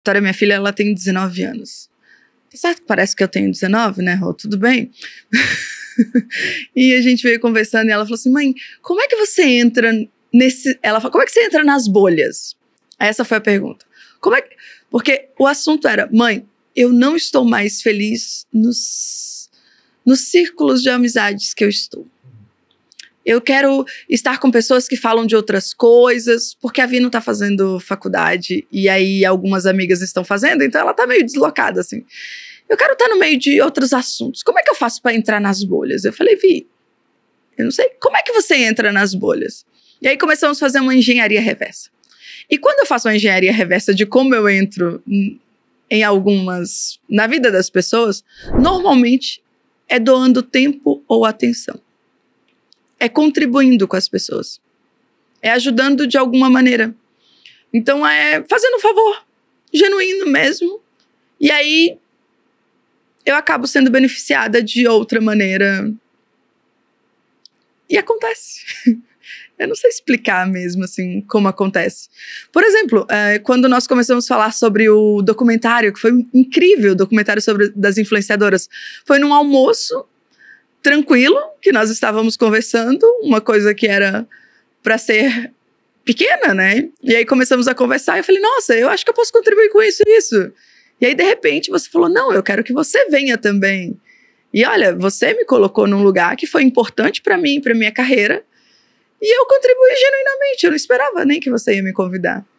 Vitória, minha filha, ela tem 19 anos. Tá certo que parece que eu tenho 19, né, Rô? Tudo bem? e a gente veio conversando e ela falou assim: mãe, como é que você entra nesse. Ela falou: como é que você entra nas bolhas? Essa foi a pergunta. Como é que... Porque o assunto era: mãe, eu não estou mais feliz nos, nos círculos de amizades que eu estou. Eu quero estar com pessoas que falam de outras coisas, porque a Vi não tá fazendo faculdade e aí algumas amigas estão fazendo, então ela tá meio deslocada assim. Eu quero estar tá no meio de outros assuntos. Como é que eu faço para entrar nas bolhas? Eu falei, Vi, eu não sei, como é que você entra nas bolhas? E aí começamos a fazer uma engenharia reversa. E quando eu faço uma engenharia reversa de como eu entro em algumas na vida das pessoas, normalmente é doando tempo ou atenção é contribuindo com as pessoas, é ajudando de alguma maneira. Então é fazendo um favor, genuíno mesmo. E aí eu acabo sendo beneficiada de outra maneira. E acontece. Eu não sei explicar mesmo, assim, como acontece. Por exemplo, é, quando nós começamos a falar sobre o documentário, que foi incrível, o documentário sobre das influenciadoras, foi num almoço tranquilo que nós estávamos conversando, uma coisa que era para ser pequena, né? E aí começamos a conversar e eu falei: "Nossa, eu acho que eu posso contribuir com isso e isso". E aí de repente você falou: "Não, eu quero que você venha também". E olha, você me colocou num lugar que foi importante para mim, para minha carreira, e eu contribuí genuinamente. Eu não esperava nem que você ia me convidar.